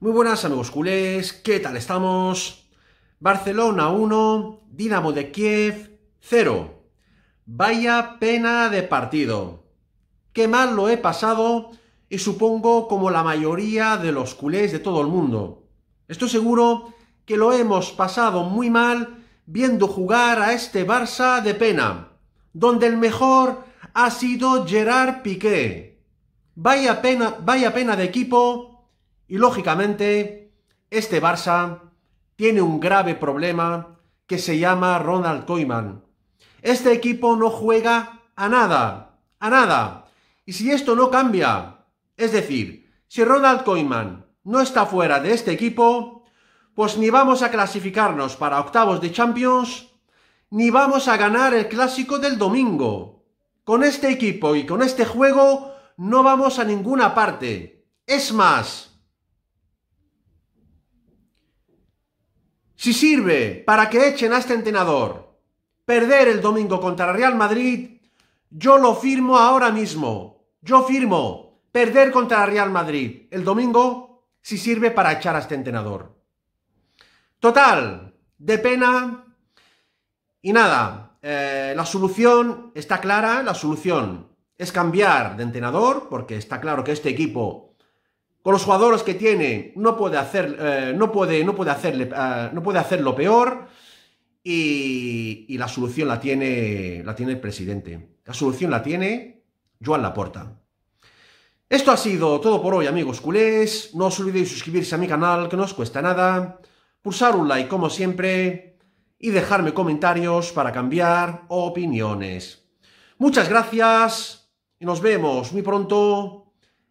Muy buenas amigos culés, ¿qué tal estamos? Barcelona 1, Dinamo de Kiev 0. Vaya pena de partido. Qué mal lo he pasado y supongo como la mayoría de los culés de todo el mundo. Estoy seguro que lo hemos pasado muy mal viendo jugar a este Barça de pena, donde el mejor ha sido Gerard Piqué. Vaya pena, vaya pena de equipo y lógicamente, este Barça tiene un grave problema que se llama Ronald Koeman. Este equipo no juega a nada, a nada. Y si esto no cambia, es decir, si Ronald Koeman no está fuera de este equipo, pues ni vamos a clasificarnos para octavos de Champions, ni vamos a ganar el clásico del domingo. Con este equipo y con este juego no vamos a ninguna parte. Es más, si sirve para que echen a este entrenador, perder el domingo contra Real Madrid, yo lo firmo ahora mismo. Yo firmo perder contra Real Madrid el domingo si sirve para echar a este entrenador. Total, de pena. Y nada, eh, la solución está clara, la solución es cambiar de entrenador, porque está claro que este equipo con los jugadores que tiene, no puede hacer, eh, no puede, no puede hacerle, eh, no puede hacerlo peor. Y, la solución la tiene, la tiene el presidente. La solución la tiene Joan Laporta. Esto ha sido todo por hoy, amigos culés. No os olvidéis suscribirse a mi canal, que no os cuesta nada. Pulsar un like, como siempre. Y dejarme comentarios para cambiar opiniones. Muchas gracias y nos vemos muy pronto